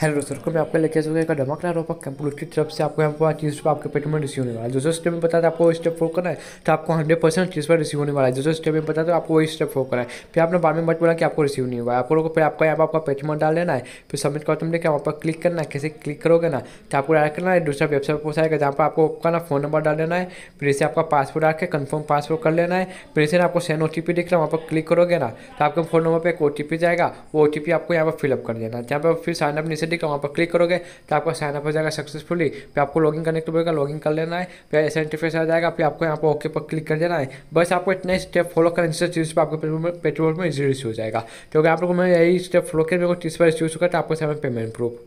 hello दोस्तों को मैं आपको लेके चुका एक धमाकेदार रोपा कंप्लीट की तरफ से आपको यहाँ पर चीज़ पर आपके पेट में रिसीव होने वाला है जो स्टेप में बताते आपको स्टेप फोर करना है तो आपको हंड्रेड परसेंट चीज़ पर रिसीव होने वाला है जो स्टेप में बताते आपको वही स्टेप फोर करना है फिर आपने बाद में बट बोला कि आपको रिसीव नहीं हुआ आपको लोगों आपका यहाँ पर आपका पेट में डाल देना है फिर सबमिट कर तुमने क्या वहाँ पर क्लिक करना है कैसे क्लिक करोगे ना तो आपको डायरेक्ट करना है दूसरा वेबसाइट पर आएगा जहाँ पर आपको आपका ना फोन नंबर डाल देना है फिर इसे आपका पासवर्ड डाल के कन्फर्म पासवर्ड कर लेना है फिर इसे आपको सेन ओ टी पी देखना वहाँ पर क्लिक करोगे ना तो आपके फोन नंबर पर एक ओ जाएगा वो ओ टी पी आपको यहाँ पर फिलअप कर देना जहाँ पर फिर साइनअप नीचे दिख है वहाँ पर क्लिक करोगे तो आपका साइनअप हो जाएगा सक्सेसफुली फिर आपको लॉगिन करने के बोलेगा लॉगिन कर लेना है फिर ऐसा इंटरफेस आ जाएगा फिर आपको यहाँ पर ओके पर क्लिक कर देना है बस आपको इतना स्टेप फॉलो करें जिससे चीज़ पर आपको पेट्रोल में इजी हो जाएगा क्योंकि आप लोग मैं यही स्टेप फॉलो कर मेरे को चीज़ पर होगा तो आपको सेवन पेमेंट प्रूफ